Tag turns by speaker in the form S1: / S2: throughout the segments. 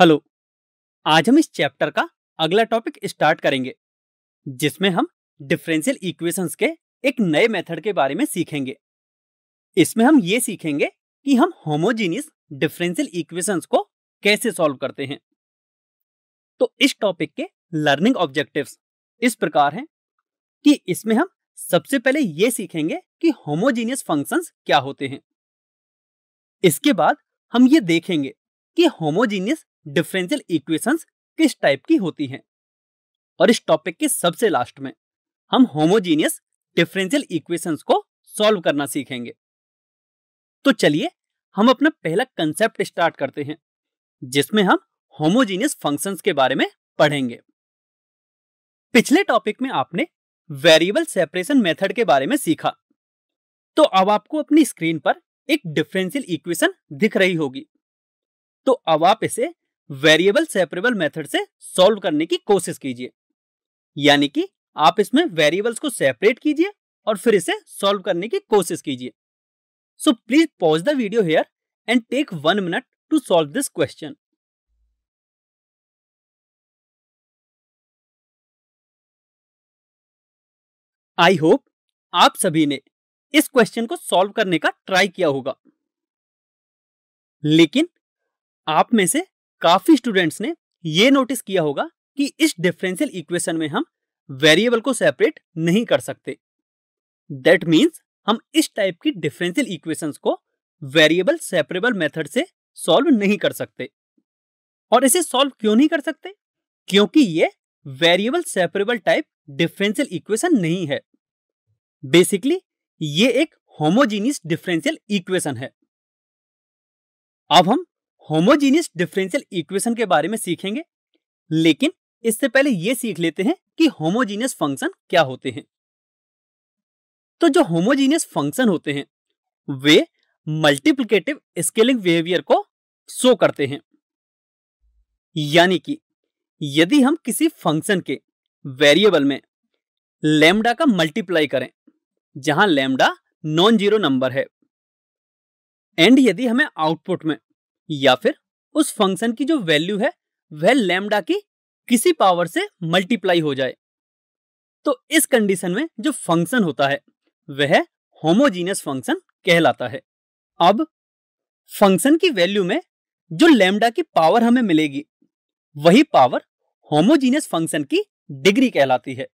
S1: hello आज हम इस चैप्टर का अगला टॉपिक स्टार्ट करेंगे जिसमें हम डिफरेंशियल इक्वेशंस के एक नए मेथड के बारे में सीखेंगे इसमें हम ये सीखेंगे कि हम होमोजीनियस डिफरेंशियल इक्वेशंस को कैसे सॉल्व करते हैं तो इस टॉपिक के लर्निंग ऑब्जेक्टिव्स इस प्रकार हैं कि इसमें हम सबसे पहले ये सीखेंगे कि होमोजीनियस फंक्शन क्या होते हैं इसके बाद हम ये देखेंगे कि होमोजीनियस डिफरेंशियल इक्वेशंस किस टाइप की होती हैं और इस टॉपिक के सबसे लास्ट में हम होमोजीनियस डिफरेंशियल इक्वेशंस को सॉल्व करना सीखेंगे तो चलिए हम अपना पहला कंसेप्ट स्टार्ट करते हैं जिसमें हम होमोजीनियस फंक्शंस के बारे में पढ़ेंगे पिछले टॉपिक में आपने वेरिएबल सेपरेशन मेथड के बारे में सीखा तो अब आपको अपनी स्क्रीन पर एक डिफरेंशियल इक्वेशन दिख रही होगी तो अब आप इसे वेरिएबल सेपरेबल मेथड से सॉल्व करने की कोशिश कीजिए यानी कि आप इसमें वेरिएबल्स को सेपरेट कीजिए और फिर इसे सॉल्व करने की कोशिश कीजिए so please pause the video here and take one minute to solve this question I hope आप सभी ने इस क्वेश्चन को सॉल्व करने का ट्राई किया होगा लेकिन आप में से काफी स्टूडेंट्स ने ये नोटिस किया होगा कि इस डिफरेंशियल इक्वेशन में हम वेरिएबल को सेपरेट नहीं कर सकते दैट मीन्स हम इस टाइप की डिफरेंशियल इक्वेशन को वेरिएबल सेपरेबल मेथड से सॉल्व नहीं कर सकते और इसे सॉल्व क्यों नहीं कर सकते क्योंकि ये variable separable type differential equation नहीं है बेसिकली ये एक होमोजीनियस डिफरेंशियल इक्वेशन है अब हम होमोजीनियस डिफरेंशियल इक्वेशन के बारे में सीखेंगे लेकिन इससे पहले ये सीख लेते हैं कि होमोजीनियस फंक्शन क्या होते हैं तो जो होमोजीनियस फंक्शन होते हैं वे मल्टीप्लिकेटिव स्केलिंग बिहेवियर को शो करते हैं यानी कि यदि हम किसी फंक्शन के वेरिएबल में लेमडा का मल्टीप्लाई करें जहां लेमडा नॉन जीरो नंबर है एंड यदि हमें आउटपुट में या फिर उस फंक्शन की जो वैल्यू है वह लेमडा की किसी पावर से मल्टीप्लाई हो जाए तो इस कंडीशन में जो फंक्शन होता है वह होमोजीनियस फंक्शन कहलाता है अब फंक्शन की वैल्यू में जो लेमडा की पावर हमें मिलेगी वही पावर होमोजीनियस फंक्शन की डिग्री कहलाती है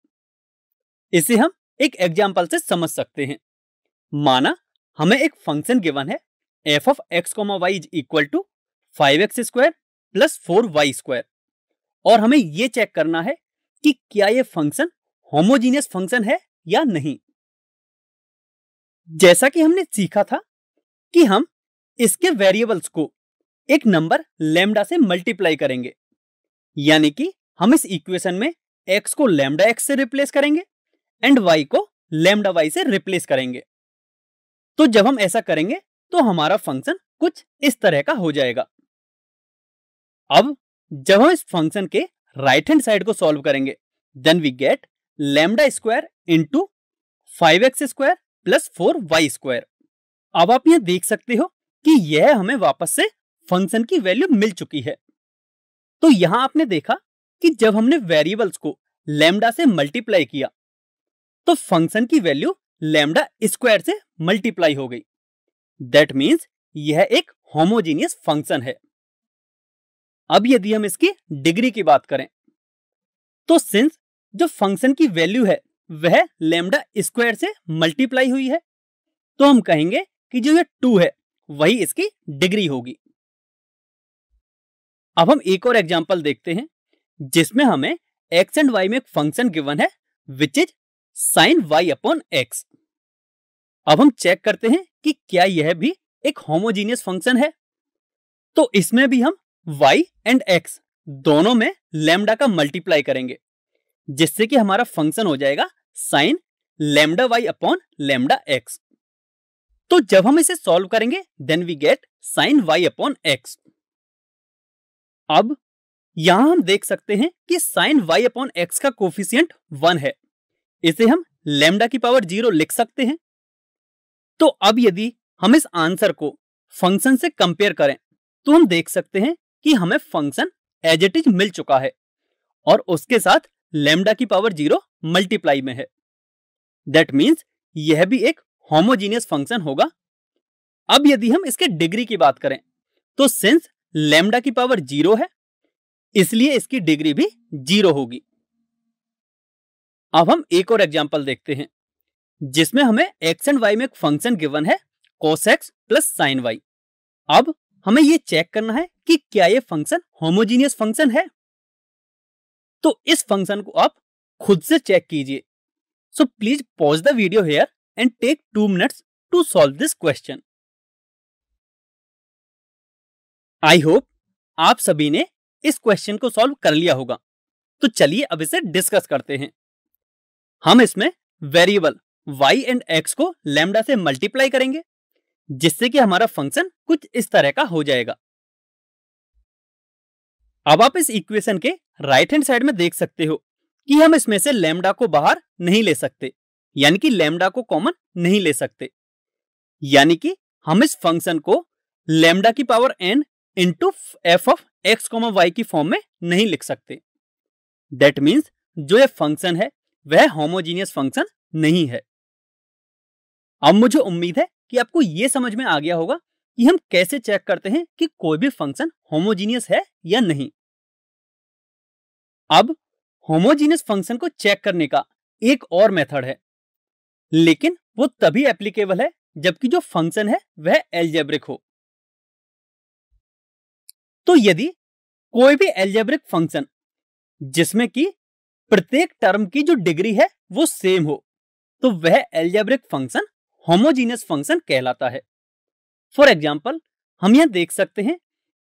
S1: इसे हम एक एग्जाम्पल से समझ सकते हैं माना हमें एक फंक्शन गिवन है F of X comma Y is equal to five X square plus four Y square और हमें ये चेक करना है कि क्या ये फंक्शन होमोजीनियस फंक्शन है या नहीं जैसा कि हमने सीखा था कि हम इसके वेरिएबल्स को एक नंबर लेमडा से मल्टीप्लाई करेंगे यानी कि हम इस इक्वेशन में एक्स को लेमडा एक्स से रिप्लेस करेंगे एंड वाई को लेमडा वाई से रिप्लेस करेंगे तो जब हम ऐसा करेंगे तो हमारा फंक्शन कुछ इस तरह का हो जाएगा अब जब हम इस फंक्शन के राइट हैंड साइड को सॉल्व करेंगे then we get lambda square into five X square plus four Y square अब आप यह देख सकते हो कि यह हमें वापस से फंक्शन की वैल्यू मिल चुकी है तो यहां आपने देखा कि जब हमने वेरिएबल्स को लेमडा से मल्टीप्लाई किया तो फंक्शन की वैल्यू लेमडा स्क्वायर से मल्टीप्लाई हो गई दैट मीन्स यह एक होमोजीनियस फंक्शन है अब यदि हम इसकी डिग्री की बात करें तो सिंस जो फंक्शन की वैल्यू है वह लेमडा स्क्वायर से मल्टीप्लाई हुई है तो हम कहेंगे कि जो ये टू है वही इसकी डिग्री होगी अब हम एक और एग्जाम्पल देखते हैं जिसमें हमें एक्स एंड वाई में एक फंक्शन गिवन है which is sine Y upon X अब हम चेक करते हैं कि क्या यह भी एक होमोजीनियस फंक्शन है तो इसमें भी हम y एंड x दोनों में लेमडा का मल्टीप्लाई करेंगे जिससे कि हमारा फंक्शन हो जाएगा sine lambda y upon lambda x तो जब हम इसे सॉल्व करेंगे then we get sine y upon x अब यहां हम देख सकते हैं कि साइन y अपॉन x का कोफिशियंट वन है इसे हम लेमडा की पावर जीरो लिख सकते हैं तो अब यदि हम इस आंसर को फंक्शन से कंपेयर करें तो हम देख सकते हैं कि हमें फंक्शन एज इट इज मिल चुका है और उसके साथ लेमडा की पावर जीरो मल्टीप्लाई में है दैट मीन्स यह भी एक होमोजीनियस फंक्शन होगा अब यदि हम इसके डिग्री की बात करें तो सिंस लेमडा की पावर जीरो है इसलिए इसकी डिग्री भी जीरो होगी अब हम एक और एग्जाम्पल देखते हैं जिसमें हमें एक्स एंड वाई में एक फंक्शन गिवन है cos X plus sine Y अब हमें ये चेक करना है कि क्या ये फंक्शन होमोजीनियस फंक्शन है तो इस फंक्शन को आप खुद से चेक कीजिए so please pause the video here and take two minutes to solve this question I hope आप सभी ने इस क्वेश्चन को सॉल्व कर लिया होगा तो चलिए अब इसे डिस्कस करते हैं हम इसमें वेरिएबल वाई एंड एक्स को लेमडा से मल्टीप्लाई करेंगे जिससे कि हमारा फंक्शन कुछ इस तरह का हो जाएगा अब आप इस इक्वेशन के राइट हैंड साइड में देख सकते हो कि हम इसमें से लेमडा को बाहर नहीं ले सकते यानी कि लेमडा को कॉमन नहीं ले सकते यानी कि हम इस फंक्शन को लेमडा की power N into F of X comma Y की फॉर्म में नहीं लिख सकते दैट मीन्स जो ये फंक्शन है वह होमोजीनियस फंक्शन नहीं है अब मुझे उम्मीद है कि आपको ये समझ में आ गया होगा कि हम कैसे चेक करते हैं कि कोई भी फंक्शन होमोजीनियस है या नहीं अब होमोजीनियस फंक्शन को चेक करने का एक और मेथड है लेकिन वो तभी एप्लीकेबल है जबकि जो फंक्शन है वह एल्जेब्रिक हो तो यदि कोई भी एल्जेब्रिक फंक्शन जिसमें कि प्रत्येक टर्म की जो डिग्री है वो सेम हो तो वह एल्जेब्रिक फंक्शन होमोजीनियस फंक्शन कहलाता है फॉर एग्जाम्पल हम यह देख सकते हैं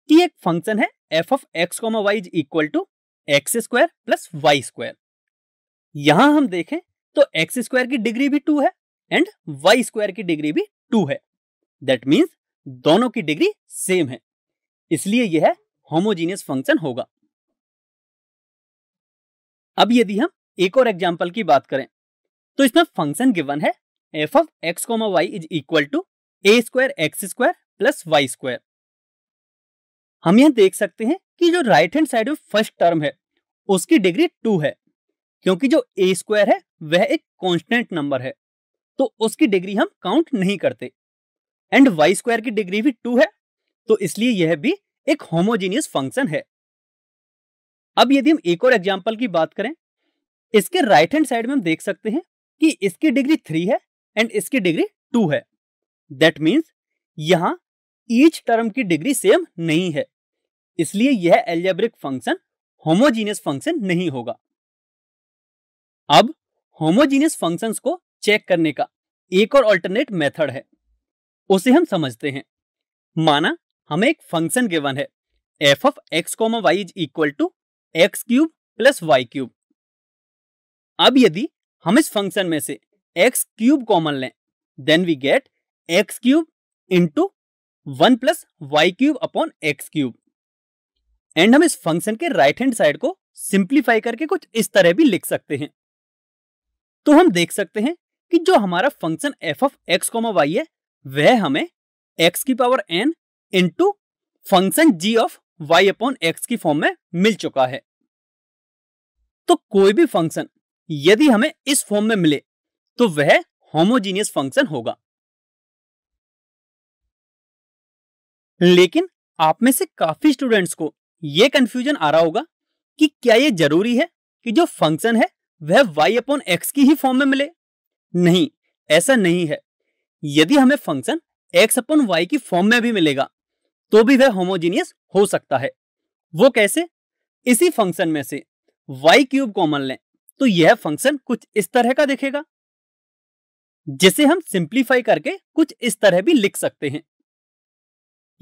S1: कि एक फंक्शन है F of X comma Y is equal to X square plus Y square यहां हम देखें तो एक्स स्क्वायर की डिग्री भी टू है एंड वाई स्क्वायर की डिग्री भी टू है दैट मीन्स दोनों की डिग्री सेम है इसलिए यह होमोजीनियस फंक्शन होगा अब यदि हम एक और एग्जाम्पल की बात करें तो इसमें फंक्शन गिवन है F of X comma Y is equal to A square X square plus Y square हम यह देख सकते हैं कि जो राइट हैंड साइड में फर्स्ट टर्म है उसकी डिग्री टू है क्योंकि जो ए स्क्वायर है वह एक कॉन्स्टेंट नंबर है तो उसकी डिग्री हम काउंट नहीं करते एंड वाई स्क्वायर की डिग्री भी टू है तो इसलिए यह भी एक होमोजीनियस फंक्शन है अब यदि हम एक और एग्जाम्पल की बात करें इसके राइट हैंड साइड में हम देख सकते हैं कि इसकी डिग्री थ्री है एंड इसकी डिग्री टू है दैट मीन्स यहाँ ईच टर्म की डिग्री सेम नहीं है इसलिए यह एल्जेब्रिक फंक्शन होमोजीनियस फंक्शन नहीं होगा अब होमोजीनियस फंक्शंस को चेक करने का एक और अल्टरनेट मेथड है उसे हम समझते हैं माना हमें एक फंक्शन गिवन है F of X comma Y is equal to X cube plus Y cube अब यदि हम इस फंक्शन में से एक्स क्यूब कॉमन लें then we get X cube into one plus Y cube upon X cube and हम इस function के राइट हैंड साइड को सिंप्लीफाई करके कुछ इस तरह भी लिख सकते हैं तो हम देख सकते हैं कि जो हमारा function F of X Y है वह हमें एक्स की power N into function G of Y upon X की फॉर्म में मिल चुका है तो कोई भी फंक्शन यदि हमें इस फॉर्म में मिले तो वह होमोजीनियस फंक्शन होगा लेकिन आप में से काफी स्टूडेंट्स को यह कंफ्यूजन आ रहा होगा कि क्या यह जरूरी है कि जो फंक्शन है वह y अपॉन एक्स की ही फॉर्म में मिले नहीं ऐसा नहीं है यदि हमें फंक्शन x अपॉन वाई की फॉर्म में भी मिलेगा तो भी वह होमोजीनियस हो सकता है वो कैसे इसी फंक्शन में से y क्यूब कॉमन लें तो यह फंक्शन कुछ इस तरह का दिखेगा जिसे हम सिंप्लीफाई करके कुछ इस तरह भी लिख सकते हैं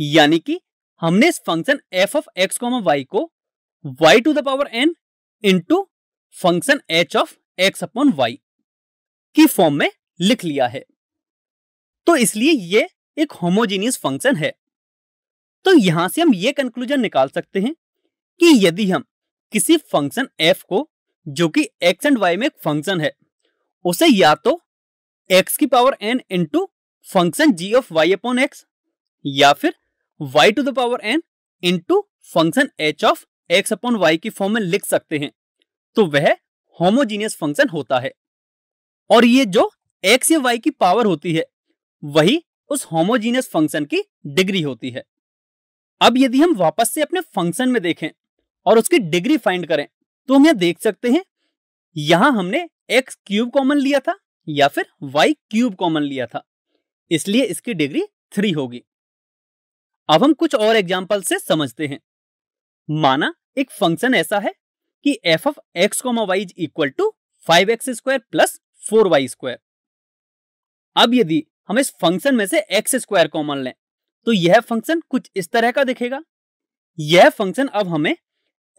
S1: यानी कि हमने इस function F of X Y को Y to the power N into function H of X upon Y की फॉर्म में लिख लिया है तो इसलिए ये एक होमोजीनियस फंक्शन है तो यहां से हम ये कंक्लूजन निकाल सकते हैं कि यदि हम किसी फंक्शन एफ को जो कि एक्स एंड वाई में एक फंक्शन है उसे या तो एक्स की power N into function G of Y upon X या फिर Y to the power N into function H of X upon Y की फॉर्म में लिख सकते हैं तो वह होमोजीनियस फंक्शन होता है और ये जो एक्स या वाई की पावर होती है वही उस होमोजीनियस फंक्शन की डिग्री होती है अब यदि हम वापस से अपने फंक्शन में देखें और उसकी डिग्री फाइंड करें तो हम यह देख सकते हैं यहां हमने एक्स क्यूब कॉमन लिया था या फिर वाई क्यूब कॉमन लिया था इसलिए इसकी डिग्री थ्री होगी अब हम कुछ और एग्जाम्पल से समझते हैं माना एक फंक्शन ऐसा है कि F of X comma Y is equal to five X square plus four Y square अब यदि हम इस फंक्शन में से एक्स स्क्वायर कॉमन लें तो यह फंक्शन कुछ इस तरह का दिखेगा यह फंक्शन अब हमें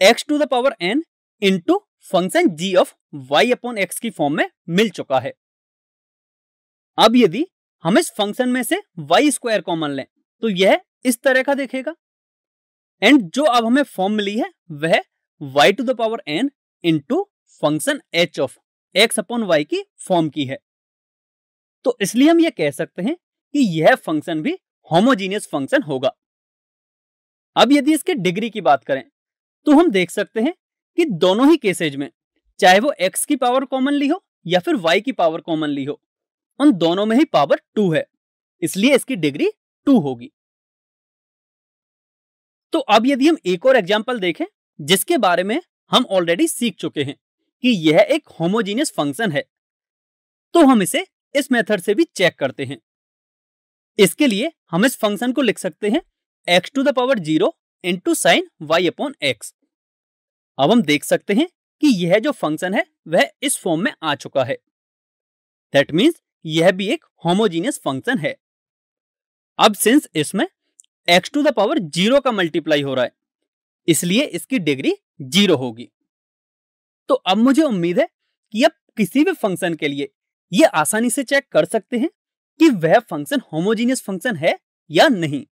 S1: X to the power N into function G of Y upon X की फॉर्म में मिल चुका है अब यदि हम इस फंक्शन में से वाई स्क्वायर कॉमन लें तो यह इस तरह का देखेगा एंड जो अब हमें फॉर्म मिली है वह Y to the power N into function H of X upon Y की फॉर्म की है तो इसलिए हम यह कह सकते हैं कि यह फंक्शन भी होमोजीनियस फंक्शन होगा अब यदि इसके डिग्री की बात करें तो हम देख सकते हैं कि दोनों ही केसेज में चाहे वो x की पावर कॉमन ली हो या फिर y की पावर कॉमन ली हो उन दोनों में ही पावर टू है इसलिए इसकी डिग्री टू होगी तो अब यदि हम एक और एग्जाम्पल देखें जिसके बारे में हम ऑलरेडी सीख चुके हैं कि यह एक होमोजीनियस फंक्शन है तो हम इसे इस मेथड से भी चेक करते हैं इसके लिए हम इस फंक्शन को लिख सकते हैं x to the power zero into sine Y upon X अब हम देख सकते हैं कि यह जो फंक्शन है वह इस फॉर्म में आ चुका है दैट मीन्स यह भी एक होमोजीनियस फंक्शन है अब सिंस इसमें x to the power zero का मल्टीप्लाई हो रहा है इसलिए इसकी डिग्री जीरो होगी तो अब मुझे उम्मीद है कि आप किसी भी फंक्शन के लिए यह आसानी से चेक कर सकते हैं कि वह फंक्शन होमोजीनियस फंक्शन है या नहीं